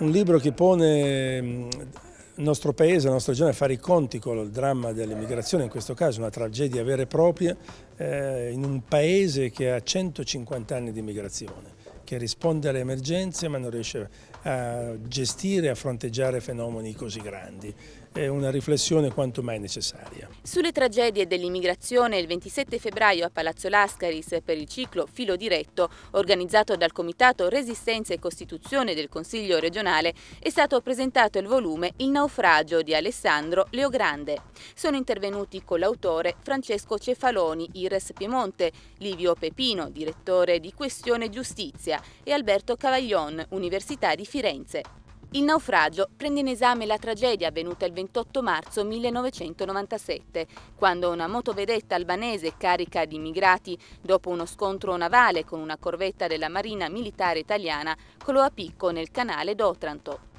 Un libro che pone mm, il nostro paese, la nostra regione a fare i conti con il dramma dell'immigrazione, in questo caso una tragedia vera e propria, eh, in un paese che ha 150 anni di immigrazione che risponde alle emergenze ma non riesce a eh, gestire e a fronteggiare fenomeni così grandi. È una riflessione quanto mai necessaria. Sulle tragedie dell'immigrazione il 27 febbraio a Palazzo Lascaris per il ciclo Filo Diretto, organizzato dal Comitato Resistenza e Costituzione del Consiglio regionale, è stato presentato il volume Il naufragio di Alessandro Leogrande. Sono intervenuti con l'autore Francesco Cefaloni, IRES Piemonte, Livio Pepino, direttore di Questione Giustizia, Sicilia e Alberto Cavaglion, Università di Firenze. Il naufragio prende in esame la tragedia avvenuta il 28 marzo 1997, quando una motovedetta albanese carica di immigrati, dopo uno scontro navale con una corvetta della Marina Militare Italiana, colò a picco nel canale d'Otranto.